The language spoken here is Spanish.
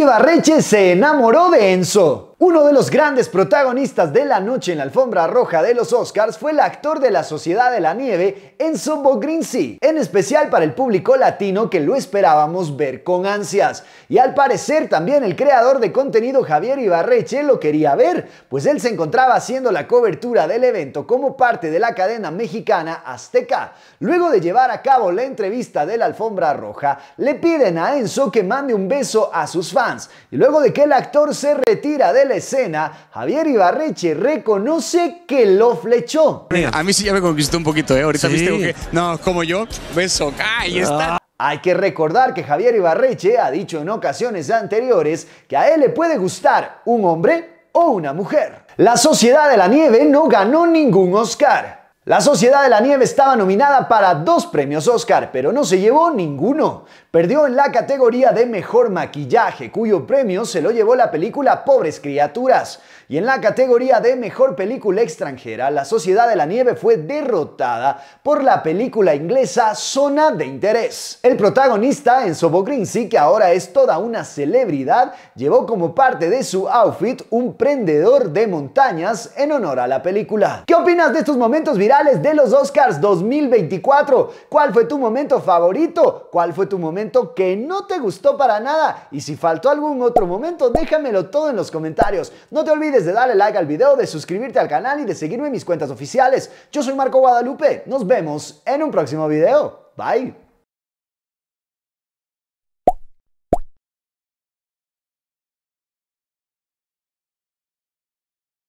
Ibarreche se enamoró de Enzo. Uno de los grandes protagonistas de la noche en la alfombra roja de los Oscars fue el actor de La Sociedad de la Nieve, Enzo Bogrinsi, en especial para el público latino que lo esperábamos ver con ansias. Y al parecer también el creador de contenido Javier Ibarreche lo quería ver, pues él se encontraba haciendo la cobertura del evento como parte de la cadena mexicana Azteca. Luego de llevar a cabo la entrevista de la alfombra roja, le piden a Enzo que mande un beso a sus fans. Y luego de que el actor se retira del escena, Javier Ibarreche reconoce que lo flechó. Eh, a mí sí ya me conquistó un poquito, ¿eh? Ahorita viste que. No, como yo, beso, ahí está. Ah. Hay que recordar que Javier Ibarreche ha dicho en ocasiones anteriores que a él le puede gustar un hombre o una mujer. La Sociedad de la Nieve no ganó ningún Oscar. La Sociedad de la Nieve estaba nominada para dos premios Oscar, pero no se llevó ninguno. Perdió en la categoría de Mejor Maquillaje, cuyo premio se lo llevó la película Pobres Criaturas. Y en la categoría de Mejor Película Extranjera, La Sociedad de la Nieve fue derrotada por la película inglesa Zona de Interés. El protagonista, Enzo sí que ahora es toda una celebridad, llevó como parte de su outfit un prendedor de montañas en honor a la película. ¿Qué opinas de estos momentos virales? de los Oscars 2024. ¿Cuál fue tu momento favorito? ¿Cuál fue tu momento que no te gustó para nada? Y si faltó algún otro momento, déjamelo todo en los comentarios. No te olvides de darle like al video, de suscribirte al canal y de seguirme en mis cuentas oficiales. Yo soy Marco Guadalupe. Nos vemos en un próximo video. Bye.